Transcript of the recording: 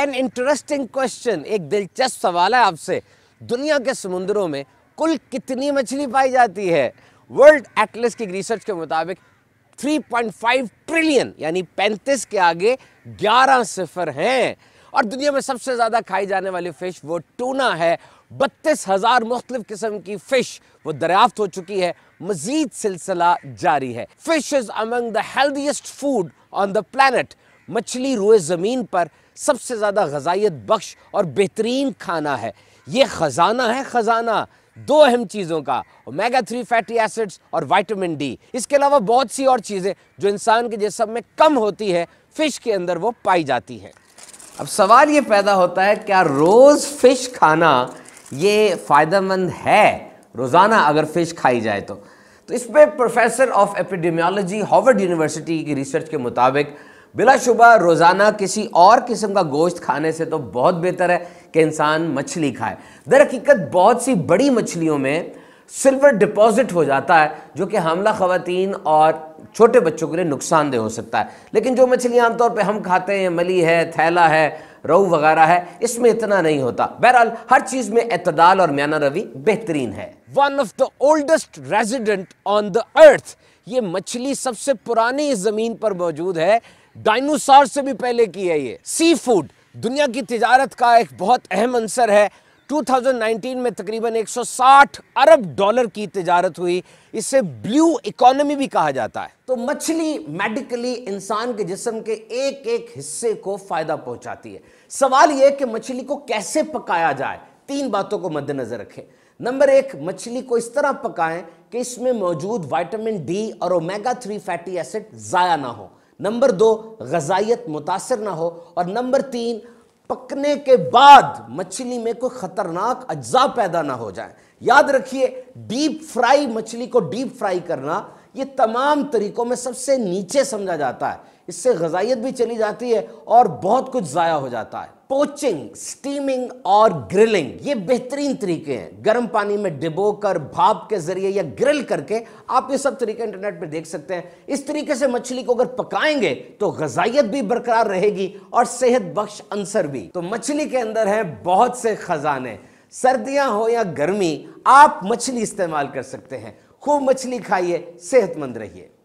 an interesting question एक दिलचस्प सवाल है आपसे दुनिया के समुद्रों में कुल कितनी मछली पाई जाती है वर्ल्ड एटलस की रिसर्च के मुताबिक 3.5 ट्रिलियन यानी 35 के आगे 11 सिफर हैं और दुनिया में सबसे ज़्यादा खाई जाने वाली फ़िश वो टूना है बत्तीस हज़ार मुख्तलिफ किस्म की फ़िश वो दरियाफ्त हो चुकी है मज़ीद सिलसिला जारी है fish is among the healthiest food on the planet मछली रोए ज़मीन पर सबसे ज़्यादा गजाइत बख्श और बेहतरीन खाना है ये ख़जाना है ख़जाना दो अहम चीज़ों का ओमेगा थ्री फैटी एसिड्स और वाइटामिन डी इसके अलावा बहुत सी और चीज़ें जो इंसान के जिसम में कम होती है फ़िश के अंदर वो पाई जाती हैं अब सवाल ये पैदा होता है क्या रोज़ फ़िश खाना ये फ़ायदेमंद है रोज़ाना अगर फ़िश खाई जाए तो तो इस पर professor of epidemiology Harvard university की रिसर्च के मुताबिक बिलाशुबा रोज़ाना किसी और किस्म का गोश्त खाने से तो बहुत बेहतर है कि इंसान मछली खाए दर हकीकत बहुत सी बड़ी मछलियों में सिल्वर डिपॉजिट हो जाता है जो कि हमला ख़वान और छोटे बच्चों के लिए नुकसानदेह हो सकता है लेकिन जो मछलियाँ आमतौर पर हम खाते हैं मली है थैला है रऊ वगैरह है इसमें इतना नहीं होता बहरहाल हर चीज़ में अतदाल और म्याना रवि बेहतरीन है one of the oldest resident on the earth ये मछली सबसे पुरानी इस ज़मीन पर मौजूद है डायनोसॉर से भी पहले की है ये सी फूड दुनिया की तजारत का एक बहुत अहम अंसर है 2019 में तकरीबन 160 अरब डॉलर की तजारत हुई इसे ब्लू इकोनॉमी भी कहा जाता है तो मछली मेडिकली इंसान के जिसम के एक एक हिस्से को फ़ायदा पहुंचाती है सवाल यह कि मछली को कैसे पकाया जाए तीन बातों को मद्देनज़र रखें नंबर एक मछली को इस तरह पकाएं कि इसमें मौजूद विटामिन डी और ओमेगा थ्री फैटी एसिड ज़ाया ना हो नंबर दो गजाइत मुतासर ना हो और नंबर तीन पकने के बाद मछली में कोई खतरनाक अज्जा पैदा ना हो जाए याद रखिए डीप फ्राई मछली को डीप फ्राई करना ये तमाम तरीक़ों में सबसे नीचे समझा जाता है इससे गजाइत भी चली जाती है और बहुत कुछ ज़ाया हो जाता है पोचिंग स्टीमिंग और ग्रिलिंग ये बेहतरीन तरीके हैं गर्म पानी में डिबो कर भाप के जरिए या ग्रिल करके आप ये सब तरीके इंटरनेट पे देख सकते हैं इस तरीके से मछली को अगर पकाएंगे तो गजाइत भी बरकरार रहेगी और सेहत बख्श अंसर भी तो मछली के अंदर है बहुत से खजाने सर्दियां हो या गर्मी आप मछली इस्तेमाल कर सकते हैं खूब मछली खाइए सेहतमंद रहिए